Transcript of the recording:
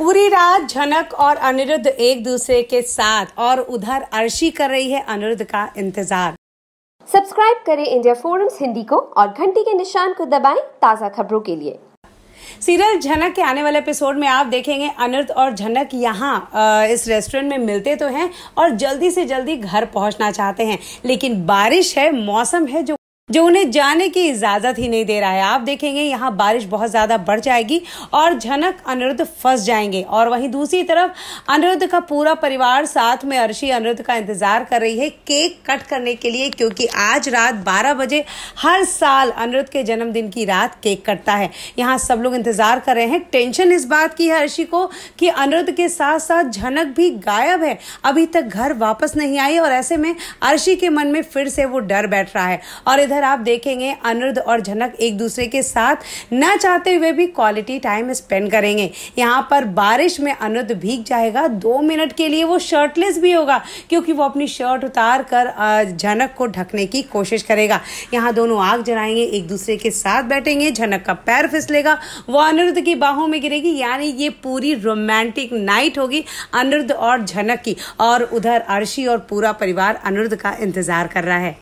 पूरी रात झनक और अनिरुद्ध एक दूसरे के साथ और उधर अर्शी कर रही है अनिरुद्ध का इंतजार सब्सक्राइब करें इंडिया फोरम्स हिंदी को और घंटी के निशान को दबाएं ताज़ा खबरों के लिए सीरियल झनक के आने वाले एपिसोड में आप देखेंगे अनिरुद्ध और झनक यहाँ इस रेस्टोरेंट में मिलते तो हैं और जल्दी से जल्दी घर पहुँचना चाहते हैं लेकिन बारिश है मौसम है जो जो उन्हें जाने की इजाज़त ही नहीं दे रहा है आप देखेंगे यहाँ बारिश बहुत ज़्यादा बढ़ जाएगी और झनक अनिरुद्ध फंस जाएंगे और वहीं दूसरी तरफ अनिरुद्ध का पूरा परिवार साथ में अर्शी अनिरुद्ध का इंतज़ार कर रही है केक कट करने के लिए क्योंकि आज रात 12 बजे हर साल अनिरुद्ध के जन्मदिन की रात केक कटता है यहाँ सब लोग इंतज़ार कर रहे हैं टेंशन इस बात की है अर्शी को कि अनिरुद्ध के साथ साथ झनक भी गायब है अभी तक घर वापस नहीं आई और ऐसे में अर्शी के मन में फिर से वो डर बैठ रहा है और इधर अंदर आप देखेंगे अनिरुद्ध और झनक एक दूसरे के साथ ना चाहते हुए भी क्वालिटी टाइम स्पेंड करेंगे यहाँ पर बारिश में अनिरुद्ध भीग जाएगा दो मिनट के लिए वो शर्टलेस भी होगा क्योंकि वो अपनी शर्ट उतार कर झनक को ढकने की कोशिश करेगा यहाँ दोनों आग जलाएंगे एक दूसरे के साथ बैठेंगे झनक का पैर फिसलेगा वो अनिरुद्ध की बाहों में गिरेगी यानी ये पूरी रोमांटिक नाइट होगी अनिरुद्ध और झनक की और उधर अर्शी और पूरा परिवार अनिरुद्ध का इंतजार कर रहा है